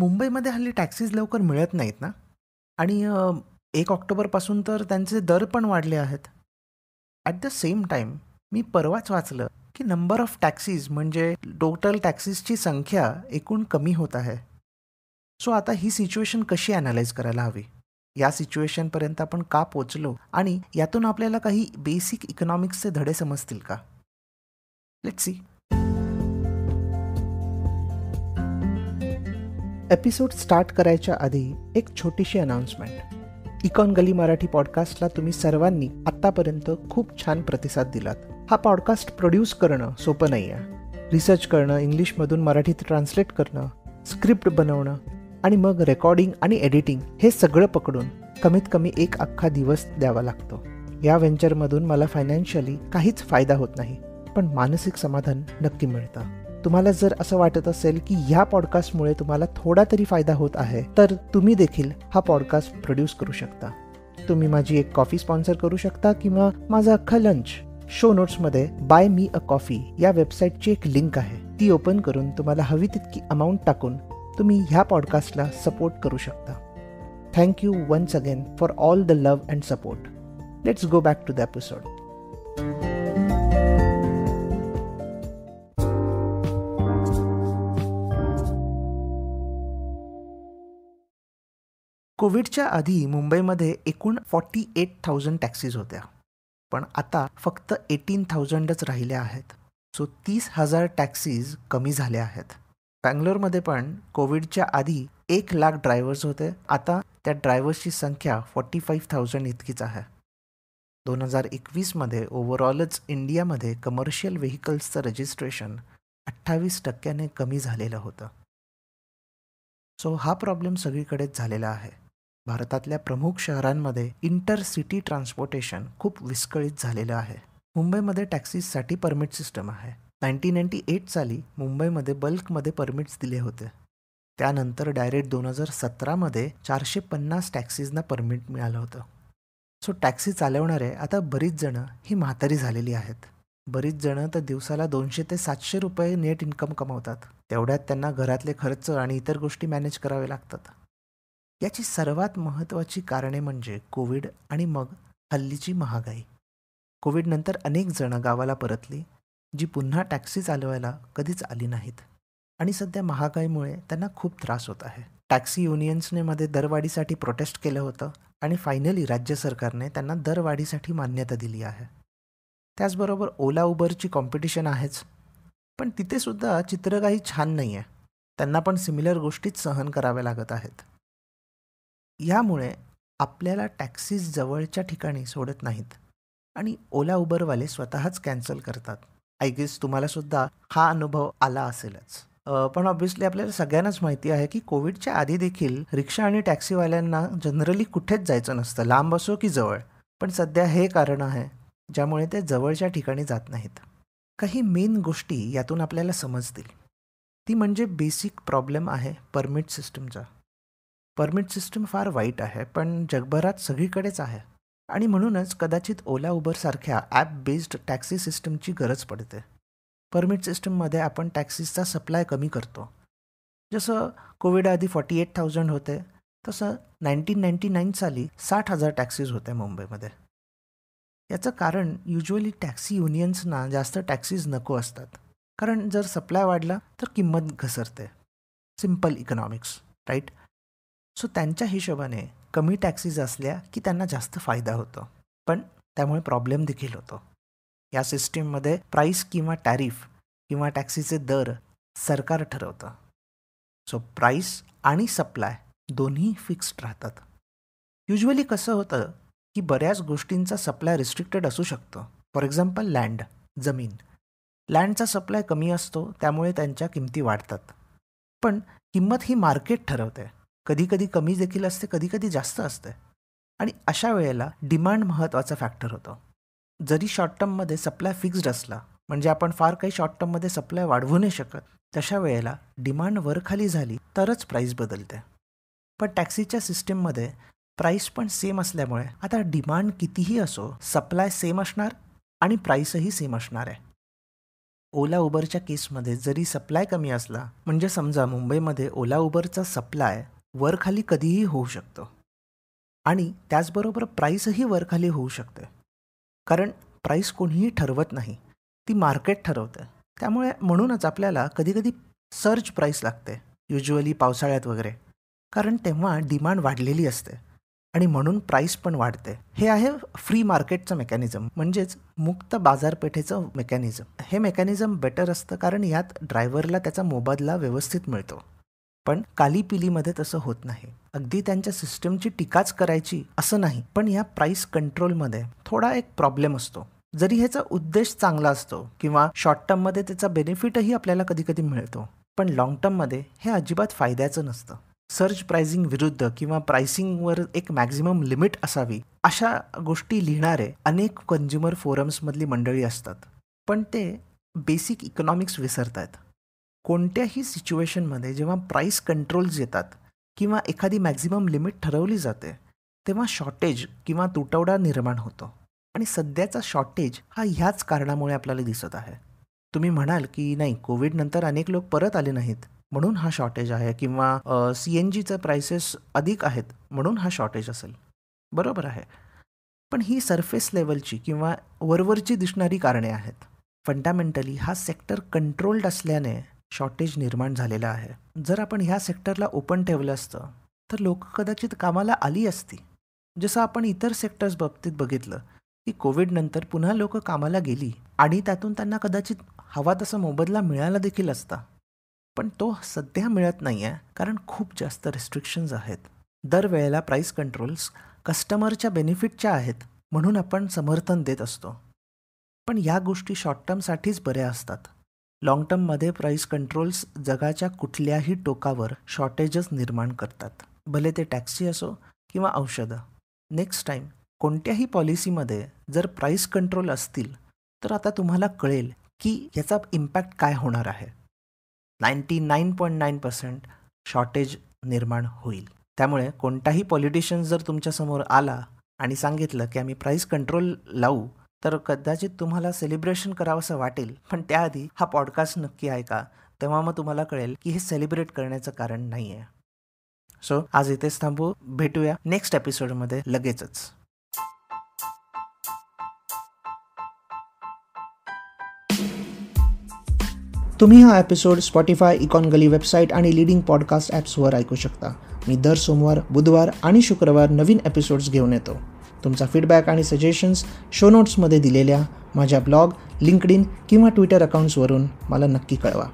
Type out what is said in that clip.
मुंबईमध्ये हल्ली टॅक्सीज लवकर मिळत नाहीत ना आणि एक ऑक्टोबरपासून तर त्यांचे दर पण वाढले आहेत ॲट द सेम टाईम मी परवाच वाचलं की नंबर ऑफ टॅक्सीज म्हणजे टोटल टॅक्सीजची संख्या एकूण कमी होत आहे सो आता ही सिच्युएशन कशी ॲनालाइज करायला हवी या सिच्युएशनपर्यंत आपण का पोचलो आणि यातून आपल्याला काही बेसिक इकॉनॉमिक्सचे धडे समजतील का लेट सी एपिसोड स्टार्ट करायच्या आधी एक छोटीशी अनाउन्समेंट इकॉन गली मराठी पॉडकास्टला तुम्ही सर्वांनी आत्तापर्यंत खूप छान प्रतिसाद दिलात हा पॉडकास्ट प्रोड्यूस करणं सोपं नाही आहे रिसर्च करणं इंग्लिशमधून मराठीत ट्रान्सलेट करणं स्क्रिप्ट बनवणं आणि मग रेकॉर्डिंग आणि एडिटिंग हे सगळं पकडून कमीत कमी एक अख्खा दिवस द्यावा लागतो या व्हेंचरमधून मला फायनान्शियली काहीच फायदा होत नाही पण मानसिक समाधान नक्की मिळतं तुम्हाला जर असं वाटत असेल की ह्या पॉडकास्टमुळे तुम्हाला थोडा तरी फायदा होत आहे तर तुम्ही देखील हा पॉडकास्ट प्रोड्यूस करू शकता तुम्ही माझी एक कॉफी स्पॉन्सर करू शकता किंवा माझा अख्खा लंच शो नोट्समध्ये बाय मी अ कॉफी या वेबसाईटची एक लिंक आहे ती ओपन करून तुम्हाला हवी तितकी अमाऊंट टाकून तुम्ही ह्या पॉडकास्टला सपोर्ट करू शकता thank you once again for all the love and support let's go back to the episode कोविडच्या आधी मुंबईमध्ये एकूण फॉर्टी एट थाउजंड टॅक्सीज होत्या पण आता फक्त एटीन थाउजंडच राहिल्या आहेत सो तीस हजार टॅक्सीज कमी झाल्या आहेत बँगलोरमध्ये पण कोविडच्या आधी एक लाख ड्रायव्हर्स होते आता त्या ड्रायव्हर्सची संख्या फॉर्टी फाईव्ह थाउजंड इतकीच आहे दोन हजार एकवीसमध्ये ओव्हरऑलच इंडियामध्ये कमर्शियल व्हेकल्सचं रजिस्ट्रेशन अठ्ठावीस टक्क्याने कमी झालेलं होतं सो हा प्रॉब्लेम सगळीकडेच झालेला आहे भारतातल्या प्रमुख शहरांमध्ये इंटरसिटी ट्रान्सपोर्टेशन खूप विस्कळीत झालेलं आहे मुंबईमध्ये टॅक्सीसाठी परमिट सिस्टम आहे नाईन्टीन नाईन्टी एट साली मुंबईमध्ये बल्कमध्ये परमिट्स दिले होते त्यानंतर डायरेक्ट दोन हजार सतरामध्ये चारशे पन्नास टॅक्सीजना परमिट मिळालं होतं सो टॅक्सी चालवणारे आता बरीच जणं ही म्हातारी झालेली आहेत बरीच जणं तर दिवसाला दोनशे ते सातशे रुपये नेट इन्कम कमावतात तेवढ्यात त्यांना घरातले खर्च आणि इतर गोष्टी मॅनेज करावे लागतात याची सर्वात महत्त्वाची कारणे म्हणजे कोविड आणि मग हल्लीची महागाई कोविडनंतर अनेक जणं गावाला परतली जी पुन्हा टॅक्सी चालवायला कधीच आली नाहीत आणि सध्या महागाईमुळे त्यांना खूप त्रास होत आहे टॅक्सी युनियन्सने मध्ये दरवाढीसाठी प्रोटेस्ट केलं होतं आणि फायनली राज्य सरकारने त्यांना दरवाढीसाठी मान्यता दिली आहे त्याचबरोबर ओला उबरची कॉम्पिटिशन आहेच पण तिथेसुद्धा चित्र काही छान नाही आहे त्यांना पण सिमिलर गोष्टीच सहन कराव्या लागत आहेत यामुळे आपल्याला टॅक्सीज जवळच्या ठिकाणी सोडत नाहीत आणि ओला उबरवाले स्वतःच कॅन्सल करतात आय गेस तुम्हालासुद्धा हा अनुभव आला असेलच पण ऑब्व्हियसली आपल्याला सगळ्यांनाच माहिती आहे की कोविडच्या आधी देखील रिक्षा आणि टॅक्सीवाल्यांना जनरली कुठेच जायचं नसतं लांब असो की जवळ पण सध्या हे कारण आहे ज्यामुळे ते जवळच्या ठिकाणी जात नाहीत काही मेन गोष्टी यातून आपल्याला समजतील ती म्हणजे बेसिक प्रॉब्लेम आहे परमिट सिस्टमचा परमिट सिस्टम फार वाईट आहे पण जगभरात सगळीकडेच आहे आणि म्हणूनच कदाचित ओला उबरसारख्या ॲप बेस्ड टॅक्सी सिस्टमची गरज पडते परमिट सिस्टममध्ये आपण टॅक्सीजचा सप्लाय कमी करतो जसं कोविड आधी फॉर्टी एट थाउजंड होते तसं नाईन्टीन नाईन्टी नाईन साली साठ हजार टॅक्सीज होत्या मुंबईमध्ये याचं कारण युजली टॅक्सी युनियन्सना जास्त टॅक्सीज नको असतात कारण जर सप्लाय वाढला तर किंमत घसरते सिम्पल इकॉनॉमिक्स राईट सो त्यांच्या हिशोबाने कमी टॅक्सीज असल्या की त्यांना जास्त फायदा होतो पण त्यामुळे प्रॉब्लेम देखील होतो या सिस्टीममध्ये प्राईस किंवा टॅरिफ किंवा टॅक्सीचे दर सरकार ठरवतं सो प्राईस आणि सप्लाय दोन्ही फिक्स्ड राहतात युजली कसं होतं की बऱ्याच गोष्टींचा सप्लाय रिस्ट्रिक्टेड असू शकतो फॉर एक्झाम्पल लँड जमीन लँडचा सप्लाय कमी असतो त्यामुळे त्यांच्या किमती वाढतात पण किंमत ही मार्केट ठरवते कधीकधी कमी देखील असते कधीकधी जास्त असते आणि अशा वेळेला डिमांड महत्त्वाचा फॅक्टर होतो जरी शॉर्ट टर्ममध्ये सप्लाय फिक्स्ड असला म्हणजे आपण फार काही शॉर्ट टर्ममध्ये सप्लाय वाढवू नाही शकत तशा वेळेला डिमांड वर खाली झाली तरच प्राईस बदलते पण टॅक्सीच्या सिस्टीममध्ये प्राईस पण सेम असल्यामुळे आता डिमांड कितीही असो सप्लाय सेम असणार आणि प्राईसही सेम असणार आहे ओला उबरच्या केसमध्ये जरी सप्लाय कमी असला म्हणजे समजा मुंबईमध्ये ओला उबरचा सप्लाय वरखाली कधीही होऊ शकतं आणि त्याचबरोबर प्राईसही वरखाली होऊ शकते कारण प्राईस कोणीही ठरवत नाही ती मार्केट ठरवतं त्यामुळे म्हणूनच आपल्याला कधीकधी सर्च प्राईस लागते युज्युअली पावसाळ्यात वगैरे कारण तेव्हा डिमांड वाढलेली असते आणि म्हणून प्राईस पण वाढते हे आहे फ्री मार्केटचं मेकॅनिझम म्हणजेच मुक्त बाजारपेठेचं मेकॅनिझम हे मेकॅनिझम बेटर असतं कारण यात ड्रायव्हरला त्याचा मोबदला व्यवस्थित मिळतो पण काली पिलीमध्ये तसं होत नाही अगदी त्यांच्या सिस्टमची टीकाच करायची असं नाही पण या प्राईस कंट्रोलमध्ये थोडा एक प्रॉब्लेम असतो जरी ह्याचा उद्देश चांगला असतो किंवा शॉर्ट टर्ममध्ये त्याचा बेनिफिटही आपल्याला कधी कधी मिळतो पण लाँग टर्ममध्ये हे अजिबात फायद्याचं नसतं सर्च प्राइसिंग विरुद्ध किंवा प्राइसिंगवर एक मॅक्झिमम लिमिट असावी अशा गोष्टी लिहिणारे अनेक कंझ्युमर फोरम्समधली मंडळी असतात पण ते बेसिक इकॉनॉमिक्स विसरत आहेत कोणत्याही सिच्युएशनमध्ये जेव्हा प्राईस कंट्रोल्स येतात किंवा एखादी मॅक्झिमम लिमिट ठरवली जाते तेव्हा शॉर्टेज किंवा तुटवडा निर्माण होतो आणि सध्याचा शॉर्टेज हा ह्याच कारणामुळे आपल्याला दिसत आहे तुम्ही म्हणाल की नाही कोविडनंतर अनेक लोक परत आले नाहीत म्हणून हा शॉर्टेज आहे किंवा सी एन जीचे प्रायसेस अधिक आहेत म्हणून हा शॉर्टेज असेल बरोबर आहे पण ही सरफेस लेवलची किंवा वरवरची दिसणारी कारणे आहेत फंडामेंटली हा सेक्टर कंट्रोल्ड असल्याने शॉर्टेज निर्माण झालेला आहे जर आपण ह्या सेक्टरला ओपन ठेवलं असतं तर लोक कदाचित कामाला आली असती जसं आपण इतर सेक्टर्स बाबतीत बघितलं की कोविडनंतर पुन्हा लोक कामाला गेली आणि त्यातून त्यांना कदाचित हवा तसा मोबदला मिळाला देखील असता पण तो सध्या मिळत नाही आहे कारण खूप जास्त रिस्ट्रिक्शन्स आहेत दरवेळेला प्राईस कंट्रोल्स कस्टमरच्या बेनिफिटच्या आहेत म्हणून आपण समर्थन देत असतो पण या गोष्टी शॉर्ट टर्मसाठीच बऱ्या असतात लॉंग टर्ममध्ये प्राईस कंट्रोल्स जगाच्या कुठल्याही टोकावर शॉर्टेजेस निर्माण करतात भले ते टॅक्सी असो किंवा औषधं नेक्स्ट टाईम कोणत्याही पॉलिसीमध्ये जर प्राईस कंट्रोल असतील तर आता तुम्हाला कळेल की याचा इम्पॅक्ट काय होणार आहे ninety nine point nine percent shortage निर्माण होईल त्यामुळे कोणताही पॉलिटिशियन जर तुमच्यासमोर आला आणि सांगितलं की आम्ही प्राईस कंट्रोल लावू तर कदाचित तुम्हाला सेलिब्रेशन असं वाटेल पण त्याआधी हा पॉडकास्ट नक्की ऐका तेव्हा मग तुम्हाला कळेल की हे सेलिब्रेट करण्याचं कारण नाही आहे सो आज इथेच थांबू भेटूया नेक्स्ट एपिसोडमध्ये लगेचच तुम्ही हा episode Spotify Econ Gully website आणि लिडिंग पॉडकास्ट ॲप्सवर ऐकू शकता मी दर सोमवार बुधवार आणि शुक्रवार नवीन एपिसोड्स घेऊन येतो तुमचा फीडबॅक आणि सजेशन्स शो नोट्समध्ये दिलेल्या माझ्या ब्लॉग लिंकड इन किंवा ट्विटर अकाउंट्सवरून मला नक्की कळवा